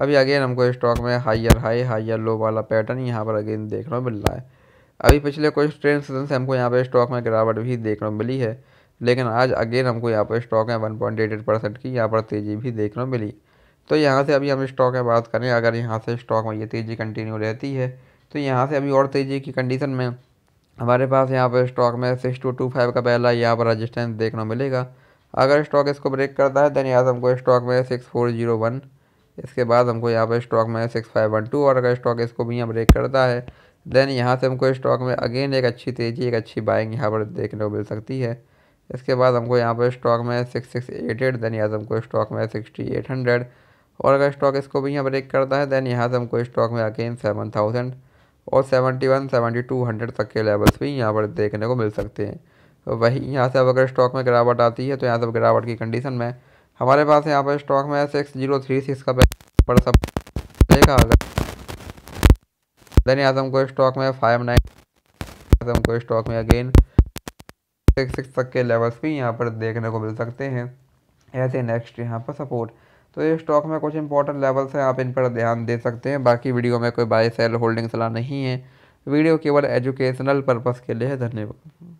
अभी अगेन हमको स्टॉक में हाइयर हाई हाइयर लो वाला पैटर्न यहाँ पर अगेन देखने को मिल रहा है अभी पिछले कुछ ट्रेंड सीजन से हमको यहाँ पर स्टॉक में गिरावट भी देखने को मिली है लेकिन आज अगेन हमको यहाँ पर स्टॉक है one point eight eight percent की यहाँ पर तेज़ी भी देखने को मिली तो यहाँ से अभी हम स्टॉक में बात करें अगर यहाँ से स्टॉक में ये तेज़ी कंटिन्यू रहती है तो यहाँ से अभी और तेज़ी की कंडीशन में हमारे पास यहाँ पर स्टॉक में सिक्स टू टू फाइव का पहला यहाँ पर रजिस्टेंस देखने को मिलेगा अगर स्टॉक इसको ब्रेक करता है देन यहाँ से हमको स्टॉक में सिक्स फोर जीरो वन इसके बाद हमको यहाँ पर स्टॉक में सिक्स फाइव वन टू और अगर स्टॉक इसको भी यहाँ ब्रेक करता है देन यहाँ से हमको स्टॉक में अगेन एक अच्छी तेज़ी एक अच्छी बाइंग यहाँ पर देखने को मिल सकती है इसके बाद हमको यहाँ पर स्टॉक में six six eight eight then यहाँ से हमको स्टॉक में सिक्सटी एट हंड्रेड और अगर स्टॉक इसको भी यहाँ ब्रेक करता है देन यहाँ से हमको स्टॉक में अगेन सेवन थाउजेंड और seventy one seventy two hundred तक के लेवल्स भी यहाँ पर देखने को मिल सकते हैं वहीं यहाँ से अब अगर स्टॉक में गिरावट आती है तो यहाँ से गिरावट की कंडीशन में हमारे पास यहाँ पर स्टॉक में सिक्स जीरो थ्री सिक्स का पर सब देखा होगा धनी आजम को स्टॉक में फाइव नाइन को स्टॉक में अगेन सिक्स सिक्स तक के लेवल्स भी यहाँ पर देखने को मिल सकते हैं ऐसे नेक्स्ट यहाँ पर सपोर्ट तो ये स्टॉक में कुछ इंपॉर्टेंट लेवल्स हैं आप इन पर ध्यान दे सकते हैं बाकी वीडियो में कोई बाय सेल होल्डिंग सलाह नहीं है वीडियो केवल एजुकेशनल पर्पज़ के लिए है धन्यवाद